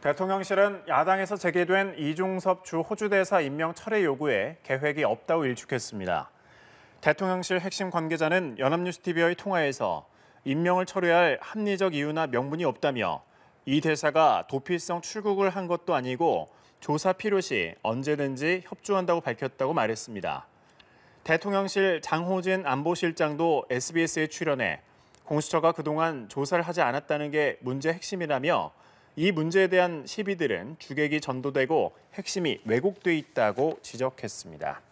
대통령실은 야당에서 제기된 이종섭 주 호주대사 임명 철회 요구에 계획이 없다고 일축했습니다. 대통령실 핵심 관계자는 연합뉴스TV와의 통화에서 임명을 철회할 합리적 이유나 명분이 없다며 이 대사가 도피성 출국을 한 것도 아니고 조사 필요 시 언제든지 협조한다고 밝혔다고 말했습니다. 대통령실 장호진 안보실장도 SBS에 출연해 공수처가 그동안 조사를 하지 않았다는 게 문제 핵심이라며 이 문제에 대한 시비들은 주객이 전도되고 핵심이 왜곡돼 있다고 지적했습니다.